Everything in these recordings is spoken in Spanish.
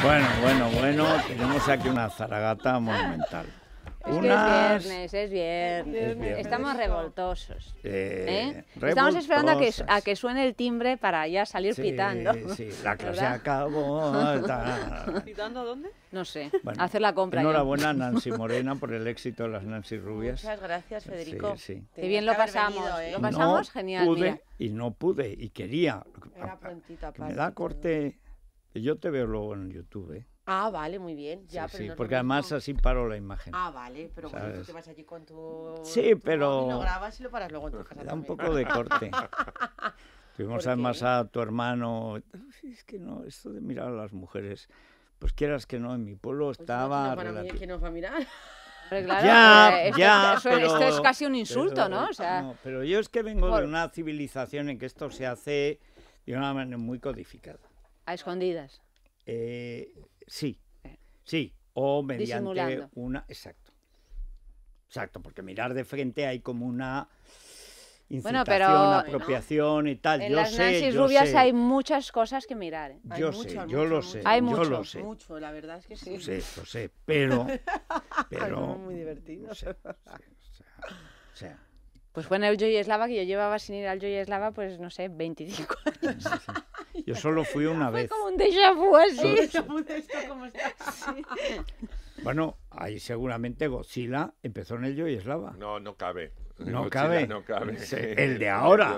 Bueno, bueno, bueno, tenemos aquí una zaragata monumental. Es que es viernes, es viernes. Estamos revoltosos. Eh, ¿eh? Estamos esperando a que, suene el timbre para ya salir pitando. Sí, la clase acabó. ¿Pitando dónde? No sé, hacer la compra. Enhorabuena, yo. Nancy Morena, por el éxito de las Nancy Rubias. Muchas gracias, Federico. Sí, sí. Qué bien lo pasamos. ¿eh? Lo pasamos genial. Pude y no pude y quería. Era me da corte. Yo te veo luego en YouTube, ¿eh? Ah, vale, muy bien. sí, porque además así paro la imagen. Ah, vale, pero ¿sabes? tú te vas allí con tu... Sí, pero... Y lo grabas y lo paras luego en tu casa Da un poco de corte. Tuvimos además a tu hermano... Es que no, esto de mirar a las mujeres... Pues quieras que no, en mi pueblo pues estaba... no, ¿Quién nos va a mirar? ya, esto, ya, esto es casi un insulto, ¿no? O sea, ¿no? Pero yo es que vengo de una civilización en que esto se hace de una manera muy codificada. ¿A escondidas? Eh, sí, eh. sí, o mediante una... Exacto. Exacto, porque mirar de frente hay como una incitación, bueno, pero, apropiación y tal. En yo las sé, yo rubias sé. hay muchas cosas que mirar. ¿eh? Yo mucho, sé, yo lo sé. Hay yo mucho, lo sé. mucho, la verdad es que sí. Lo sé, lo sé, pero... pero muy divertido. o sea, o sea, pues fue en el Joy que yo llevaba sin ir al Yoyeslava, pues no sé, 25 años. Yo solo fui una fue vez. Como un déjà vu así. Bueno, ahí seguramente Godzilla empezó en el Joy Slava. No, no cabe. No, cabe. no cabe. el de ahora.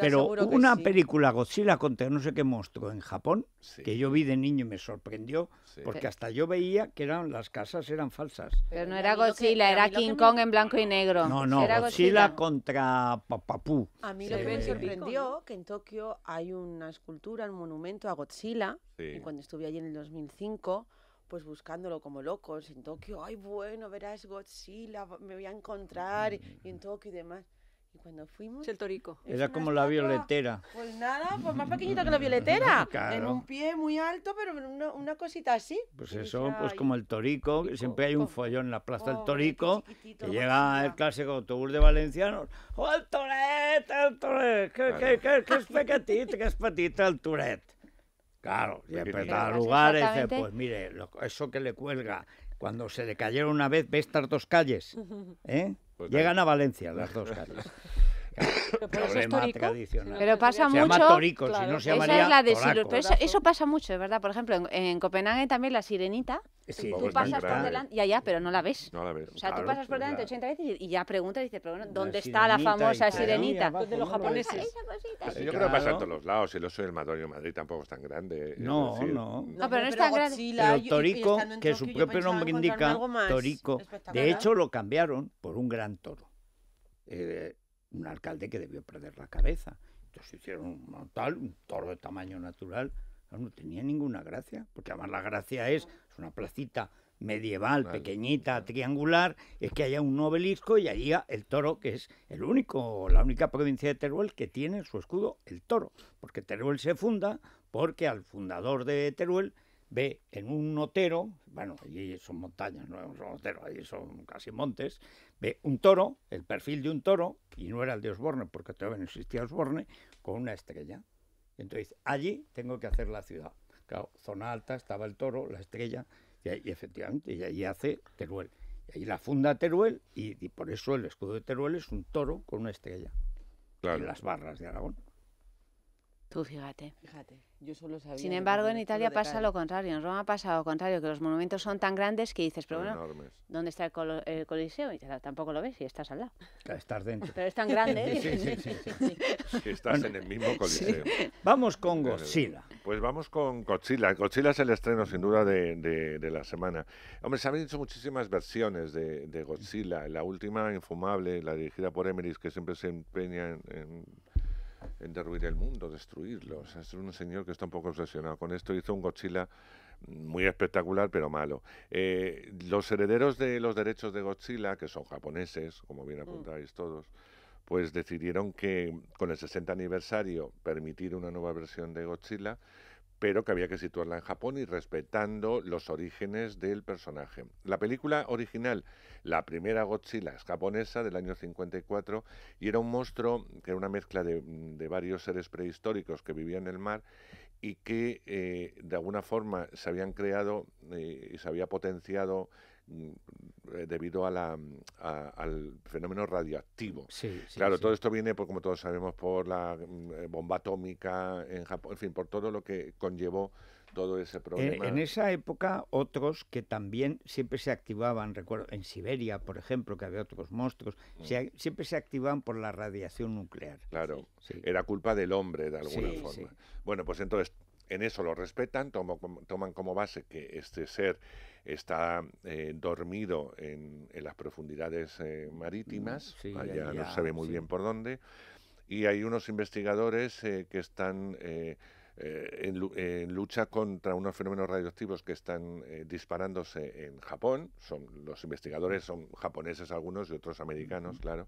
Pero una película Godzilla contra no sé qué monstruo en Japón, que yo vi de niño y me sorprendió, porque hasta yo veía que eran las casas eran falsas. Pero no era Godzilla, era King Kong en blanco y negro. No, no, era Godzilla, contra Papapú. A mí lo que me sorprendió que en Tokio hay una escultura, un monumento a Godzilla, y cuando estuve allí en el 2005 pues buscándolo como locos en Tokio. Ay, bueno, verás Godzilla, me voy a encontrar y en mm. Tokio y demás. Y cuando fuimos... El torico. Era como la violetera. Pues nada, pues más pequeñita que la violetera. Claro. En un pie muy alto, pero una, una cosita así. Pues eso, pues como el torico, que siempre hay un follón en la plaza del torico, que llega el clásico autobús de Valenciano, ¡Oh, el toret, el toret! ¡Qué, claro. qué, qué, es el toret! Claro, pues en está lugares, pues mire, eso que le cuelga, cuando se le cayeron una vez, ves estas dos calles, ¿eh? Pues Llegan a Valencia las dos calles. Pero pasa mucho. Esa es de pero eso, pasa mucho, es verdad. Por ejemplo, en, Copenhague también la sirenita. Sí, tú pues pasas por delante. y allá, pero no la ves. O sea, tú pasas por pues delante 80 veces y, ya preguntas y dices, pero bueno, ¿dónde está la famosa sirenita? los japoneses. Pues yo creo que pasa en todos los lados. El oso del Madrid, Madrid tampoco es tan grande. No, no. No, pero no es tan grande. Torico, que su propio nombre indica, Torico. De hecho, lo cambiaron por un gran toro. Eh, un alcalde que debió perder la cabeza. Entonces hicieron un tal... un toro de tamaño natural. No tenía ninguna gracia, porque además la gracia es, es una placita medieval, pequeñita, triangular, es que haya un obelisco y allí el toro, que es el único, la única provincia de Teruel que tiene su escudo el toro, porque Teruel se funda porque al fundador de Teruel ve en un notero, bueno, allí son montañas, no son noteros, allí son casi montes, ve un toro, el perfil de un toro, y no era el de Osborne, porque todavía no existía Osborne, con una estrella. Entonces, allí tengo que hacer la ciudad. Claro, zona alta estaba el toro, la estrella, y, ahí, efectivamente, y allí hace Teruel. Y ahí la funda Teruel, y, por eso el escudo de Teruel es un toro con una estrella. Claro. En las barras de Aragón. Tú fíjate. Fíjate, yo solo sabía. Sin embargo, en Italia pasa lo contrario. En Roma pasa lo contrario, que los monumentos son tan grandes que dices, pero bueno, ¿dónde está el, Coliseo? Y tampoco lo ves y estás al lado. Estás dentro. Pero es tan grande. sí, sí, sí, Estás en el mismo Coliseo. Vamos con eh, Godzilla. Pues vamos con Godzilla. Godzilla es el estreno, sin duda, de, la semana. Hombre, se han hecho muchísimas versiones de, Godzilla. La última, Infumable, la dirigida por Emerys, que siempre se empeña en en derruir el mundo, destruirlo. es un señor que está un poco obsesionado con esto. Hizo un Godzilla muy espectacular, pero malo. Eh, los herederos de los derechos de Godzilla, que son japoneses, como bien mm. apuntáis todos, pues decidieron que con el 60 aniversario permitir una nueva versión de Godzilla pero que había que situarla en Japón y respetando los orígenes del personaje. La película original, la primera Godzilla, es japonesa del año 54 y era un monstruo que era una mezcla mm, de, varios seres prehistóricos que vivían en el mar y que eh, de alguna forma se habían creado eh, y se había potenciado eh, debido a la, al fenómeno radioactivo. claro, todo esto viene, pues, como todos sabemos, por la mm, bomba atómica en Japón, en fin, por todo lo que conllevó todo ese problema. En, esa época, otros que también siempre se activaban, recuerdo, en Siberia, por ejemplo, que había otros monstruos, mm. siempre se activaban por la radiación nuclear. Claro, era culpa del hombre, de alguna forma. Bueno, pues entonces, en eso lo respetan, toman como base que este ser está eh, dormido en, las profundidades eh, marítimas, allá no se ve muy bien por dónde, y hay unos investigadores eh, que están en, lucha contra unos fenómenos radioactivos que están disparándose en Japón. Son, los investigadores son japoneses algunos y otros americanos, claro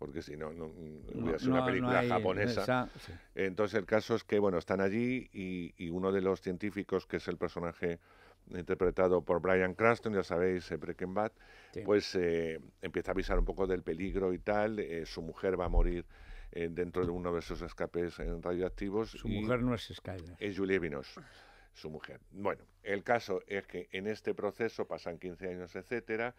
porque si no, no, hubiera una película japonesa. Entonces el caso es que, bueno, están allí y, y, uno de los científicos, que es el personaje interpretado por Brian Cranston, ya sabéis, eh, Breaking Bad, pues eh, empieza a avisar un poco del peligro y tal, eh, su mujer va a morir dentro de uno de esos escapes radioactivos. Su mujer no es Skyler. Es Julie Vinos, su mujer. Bueno, el caso es que en este proceso pasan 15 años, etcétera,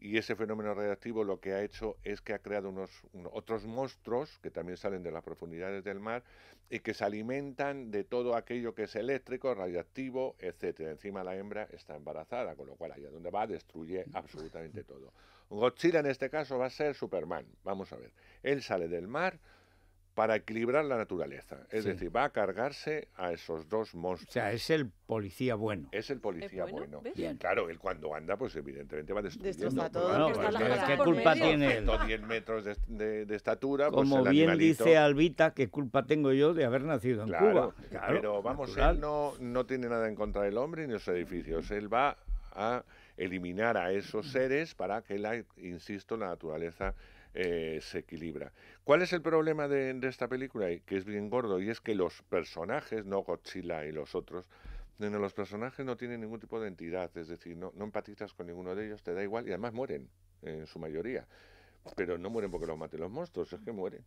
y ese fenómeno radiactivo lo que ha hecho es que ha creado unos, otros monstruos que también salen de las profundidades del mar y que se alimentan de todo aquello que es eléctrico, radiactivo, etcétera. Encima la hembra está embarazada, con lo cual allá donde va destruye absolutamente todo. Godzilla en este caso va a ser Superman. Vamos a ver. Él sale del mar, para equilibrar la naturaleza. Es decir, va a cargarse a esos dos monstruos. O sea, es el policía bueno. Es el policía bueno. Claro, él cuando anda, pues evidentemente va destruyendo. Pues, ¿Qué, culpa tiene él? metros de, estatura. Pues, Como bien dice Albita, ¿qué culpa tengo yo de haber nacido en Cuba? Claro, pero vamos, él no, no tiene nada en contra del hombre ni los edificios. Él va a eliminar a esos mm. seres para que, la, insisto, la naturaleza eh, se equilibra. ¿Cuál es el problema de, esta película? Que es bien gordo y es que los personajes, no Godzilla y los otros, los personajes no tienen ningún tipo de entidad, es decir, no, no empatizas con ninguno de ellos, te da igual y además mueren en su mayoría. Pero no mueren porque los maten los monstruos, es que mueren.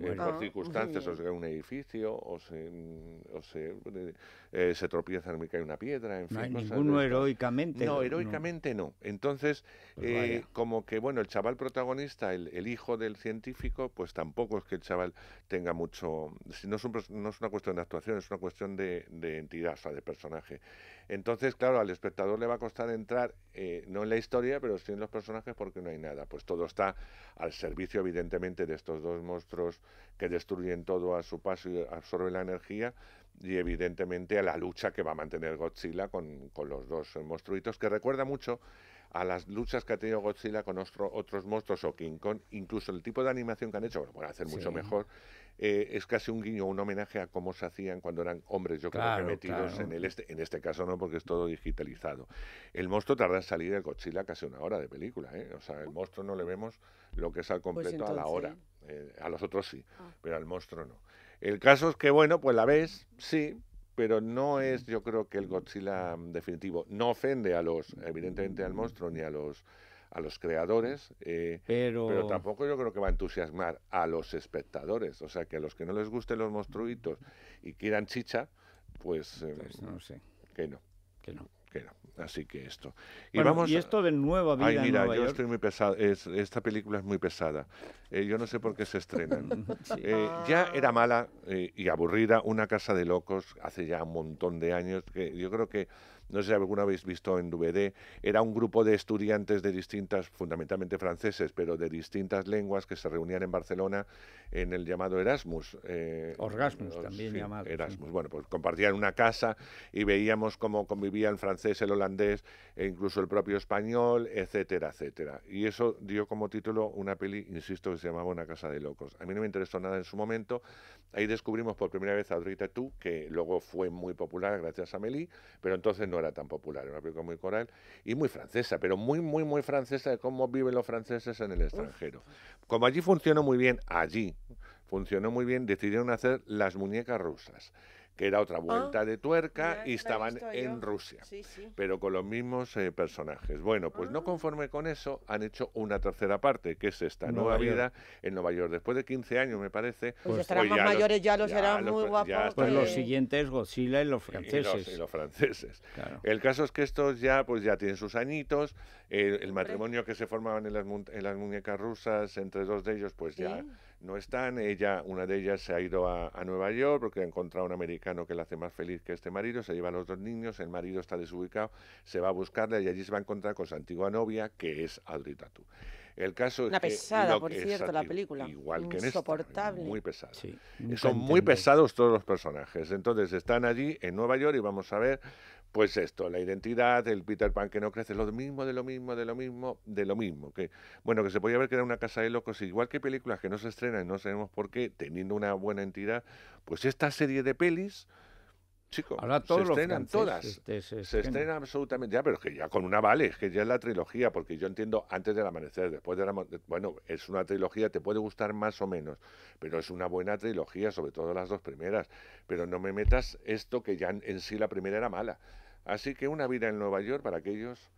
En las ah, circunstancias, o se cae un edificio, o se, mm, o se, y eh, cae una piedra, en no heroicamente. No, heroicamente no. Entonces, pues eh, como que, bueno, el chaval protagonista, el, hijo del científico, pues tampoco es que el chaval tenga mucho... no, es una cuestión de actuación, es una cuestión de, de entidad, o sea, de personaje. Entonces, claro, al espectador le va a costar entrar, eh, no en la historia, pero sí en los personajes porque no hay nada. Pues todo está al servicio, evidentemente, de estos dos monstruos que destruyen todo a su paso y absorben la energía, y evidentemente a la lucha que va a mantener Godzilla con, los dos monstruitos, que recuerda mucho a las luchas que ha tenido Godzilla con otros monstruos o King Kong, incluso el tipo de animación que han hecho, bueno, pueden hacer mucho mejor, eh, es casi un guiño, un homenaje a cómo se hacían cuando eran hombres, yo creo que metidos en el este, en este caso no, porque es todo digitalizado. El monstruo tarda en salir De Godzilla casi una hora de película, ¿eh? o sea, el monstruo no le vemos lo que es al pues completo a la hora. Eh, a los otros sí, ah. pero al monstruo no. El caso es que, bueno, pues la ves, sí, pero no es, yo creo que el Godzilla definitivo no ofende a los, evidentemente al monstruo ni a los a los creadores, eh, pero... tampoco yo creo que va a entusiasmar a los espectadores, o sea que a los que no les gusten los monstruitos y quieran chicha, pues, em, pues no sé. que no. Que no. Así que esto. Y, vamos, y esto de nueva vida. Ay, mira, yo estoy muy pesado. esta película es muy pesada. Eh, yo no sé por qué se estrenan. eh, ya era mala eh, y aburrida Una Casa de Locos hace ya un montón de años. Que yo creo que no sé si alguna habéis visto en DVD, era un grupo de estudiantes de distintas, fundamentalmente franceses, pero de distintas lenguas que se reunían en Barcelona en el llamado Erasmus. Eh, Orgasmus también llamado. Erasmus, bueno, pues compartían una casa y veíamos cómo convivía el francés, el holandés e incluso el propio español, etcétera, etcétera. Y eso dio como título una peli, insisto, que se llamaba Una casa de locos. A mí no me interesó nada en su momento. Ahí descubrimos por primera vez a Audrey Tú, que luego fue muy popular gracias a Meli, pero entonces no tan popular, una película muy coral y muy francesa, pero muy, muy, muy francesa de cómo viven los franceses en el extranjero. Como allí funcionó muy bien, allí funcionó muy bien, decidieron hacer las muñecas rusas que era otra ah, vuelta de tuerca y estaban en Rusia, pero con los mismos eh, personajes. Bueno, pues no ah. conforme con eso, han hecho una tercera parte, que es esta Nueva, Vida en Nueva York. Después de 15 años, me parece. Pues, pues estarán más mayores, ya los serán muy guapos. Pues los siguientes Godzilla y los franceses. los, franceses. El caso es que estos ya, pues ya tienen sus añitos, eh, el matrimonio que se formaban en las, muñecas rusas, entre dos de ellos, pues ya no están. Ella, una de ellas se ha ido a, Nueva York porque ha encontrado a un americano que la hace más feliz que este marido, se lleva a los dos niños, el marido está desubicado, se va a buscarla y allí se va a encontrar con su antigua novia, que es Audrey tú El caso Una pesada, por cierto, la película. Igual que en muy pesada. Son muy pesados todos los personajes. Entonces están allí en Nueva York y vamos a ver pues esto, la identidad, el Peter Pan que no crece, lo mismo, de lo mismo, de lo mismo, de lo mismo. Que, bueno, que se podía que era una casa de locos, igual que películas que no se estrenan y no sabemos por qué, teniendo una buena entidad, pues esta serie de pelis, chicos, este, se estrenan todas. se, estrenan absolutamente, ya, pero que ya con una vale, que ya es la trilogía, porque yo entiendo antes del amanecer, después de la... Bueno, es una trilogía, te puede gustar más o menos, pero es una buena trilogía, sobre todo las dos primeras. Pero no me metas esto que ya en sí la primera era mala. Así que una vida en Nueva York para aquellos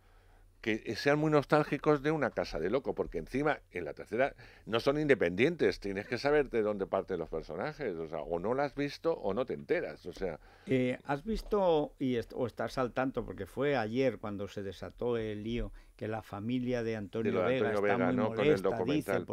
que sean muy nostálgicos de una casa de loco, porque encima en la tercera no son independientes, tienes que saber de dónde parten los personajes, o o no la has visto o no te enteras, o sea. ¿Has visto y o estás al tanto porque fue ayer cuando se desató el lío que la familia de Antonio, Vera. Vega está muy documental.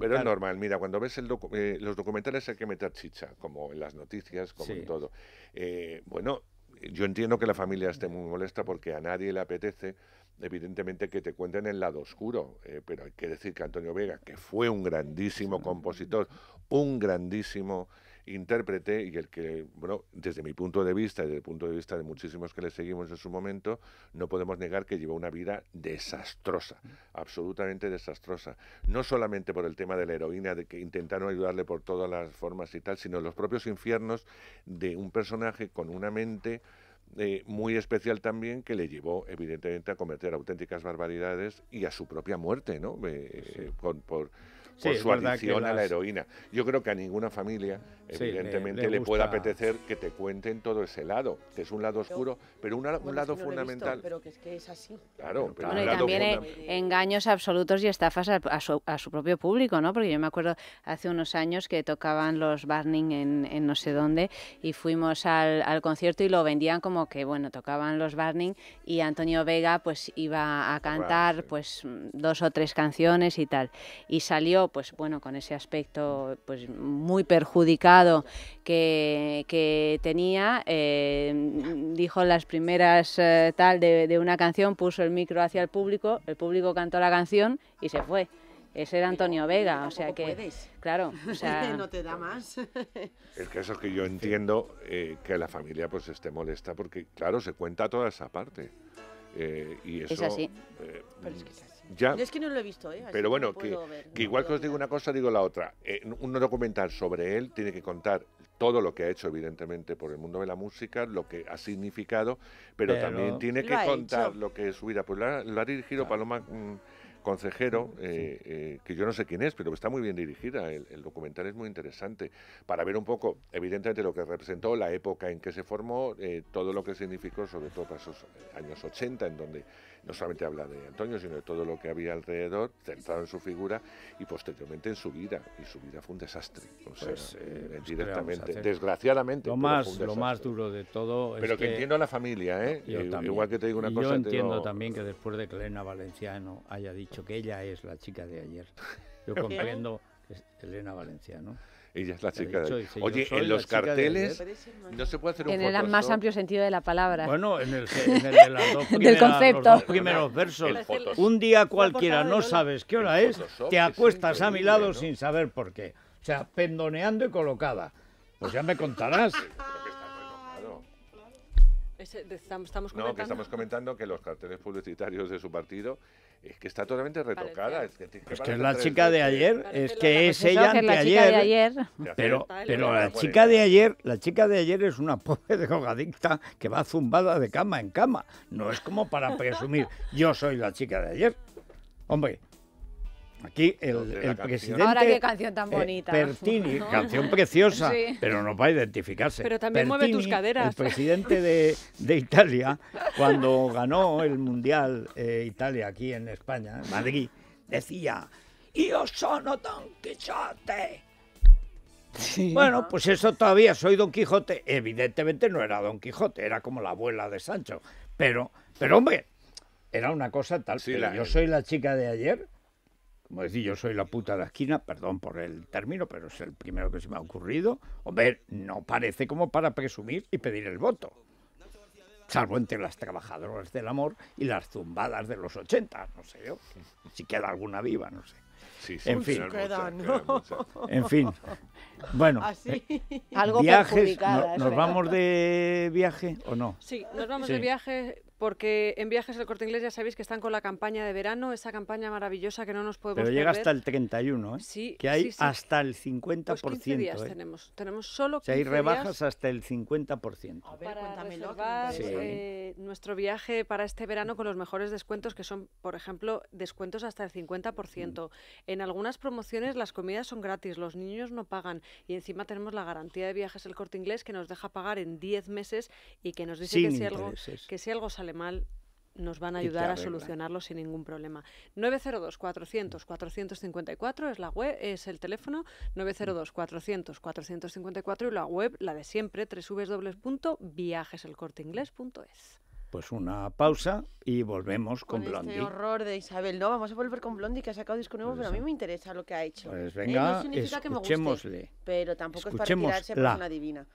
Pero es normal, mira, cuando ves eh, los documentales hay que meter chicha, como en las noticias, como en todo. Eh, bueno, yo entiendo que la familia esté muy molesta porque a nadie le apetece, evidentemente, que te cuenten el lado oscuro, eh, pero hay que decir que Antonio Vega, que fue un grandísimo compositor, un grandísimo intérprete y el que, bueno, desde mi punto de vista y desde el punto de vista de muchísimos que le seguimos en su momento, no podemos negar que llevó una vida desastrosa, absolutamente desastrosa. No solamente por el tema de la heroína, de que intentaron ayudarle por todas las formas y tal, sino los propios infiernos de un personaje con una mente eh, muy especial también que le llevó evidentemente a cometer auténticas barbaridades y a su propia muerte, ¿no? Eh, por por su adicción a la heroína. Yo creo que a ninguna familia, evidentemente, le, puede apetecer que te cuenten todo ese lado, que es un lado oscuro, pero, un lado fundamental. pero que es que es así. Claro, pero, y también eh, engaños absolutos y estafas a, su, propio público, ¿no? Porque yo me acuerdo hace unos años que tocaban los Burning en, no sé dónde y fuimos al, concierto y lo vendían como que, bueno, tocaban los Burning y Antonio Vega pues iba a cantar pues dos o tres canciones y tal. Y salió pues bueno, con ese aspecto pues muy perjudicado que, tenía, eh, dijo las primeras eh, tal de, de una canción, puso el micro hacia el público, el público cantó la canción y se fue. Ese era Antonio Vega, o sea que. Claro, no te da más. El caso es que yo entiendo eh, que la familia pues esté molesta porque, claro, se cuenta toda esa parte. y eso. Es así. Pero es que es así. Ya. es que no lo he visto, ¿eh? Pero bueno, que, igual que os digo una cosa, digo la otra. Eh, un documental sobre él tiene que contar todo lo que ha hecho, evidentemente, por el mundo de la música, lo que ha significado, pero, también tiene que contar lo que es su vida. Pues lo ha, dirigido Paloma. Mm, consejero, eh, eh, que yo no sé quién es, pero está muy bien dirigida, el, documental es muy interesante, para ver un poco, evidentemente, lo que representó la época en que se formó, eh, todo lo que significó, sobre todo para esos años 80, en donde no solamente habla de Antonio, sino de todo lo que había alrededor, centrado en su figura y posteriormente en su vida, y su vida fue un desastre, pues, pues, directamente, desgraciadamente. Lo más, lo más duro de todo Pero que, que, entiendo a la familia, ¿eh? Igual que te digo una cosa. Yo entiendo también que después de que Elena Valenciano haya dicho dicho que ella es la chica de ayer. Yo comprendo que Valencia, Elena Ella es la chica de ayer. Oye, en los carteles no se puede hacer un En el más amplio sentido de la palabra. Bueno, en el, en el de concepto. Los primeros versos. Un día cualquiera no sabes qué hora es, te acuestas a mi lado sin saber por qué. O sea, pendoneando y colocada. Pues ya me contarás. estamos, comentando. No, que estamos comentando que los carteles publicitarios de su partido es que está totalmente retocada. Es que, es la chica de ayer, es que es ella de ayer. Pero, pero la chica de ayer, la chica de ayer es una pobre drogadicta que va zumbada de cama en cama. No es como para presumir, yo soy la chica de ayer. Hombre, Aquí el, presidente. Ahora qué eh, canción tan bonita. Pertini, canción preciosa, pero no para identificarse. Pero también mueve tus caderas. El presidente de, de Italia, cuando ganó el Mundial eh, Italia aquí en España, en Madrid, decía: Yo sono Don Quijote. Bueno, pues eso todavía, soy Don Quijote. Evidentemente no era Don Quijote, era como la abuela de Sancho. Pero, pero hombre, era una cosa tal. yo soy la chica de ayer como decir, yo soy la puta de la esquina, perdón por el término, pero es el primero que se me ha ocurrido. Hombre, no parece como para presumir y pedir el voto. Salvo entre las trabajadoras del amor y las zumbadas de los 80, no sé yo. Si queda alguna viva, no sé. Sí, sí, en fin. En fin. Bueno, eh, algo viajes, ¿nos vamos de viaje o no? Sí, nos vamos de viaje porque en Viajes el Corte Inglés ya sabéis que están con la campaña de verano, esa campaña maravillosa que no nos podemos Pero llega hasta el 31, ¿eh? Sí, que hay hasta el 50%. Pues 15 días ¿eh? tenemos, tenemos solo 15 hay rebajas hasta el 50%. A ver, para reservar eh, nuestro viaje para este verano con los mejores descuentos que son, por ejemplo, descuentos hasta el 50%. Mm. En algunas promociones las comidas son gratis, los niños no pagan y encima tenemos la garantía de Viajes el Corte Inglés que nos deja pagar en 10 meses y que nos dice que si, algo, que si algo sale mal, nos van a ayudar a solucionarlo sin ningún problema. 902-400-454 es la web, es el teléfono, 902-400-454 y la web, la de siempre, www.viajeselcorteingles.es. Pues una pausa y volvemos con, con este Blondie. Este horror de Isabel, no, vamos a volver con Blondie que ha sacado disco pues pero a mí me interesa lo que ha hecho. Pues eh, venga, escuchémosle. pero tampoco es para tirarse por una divina.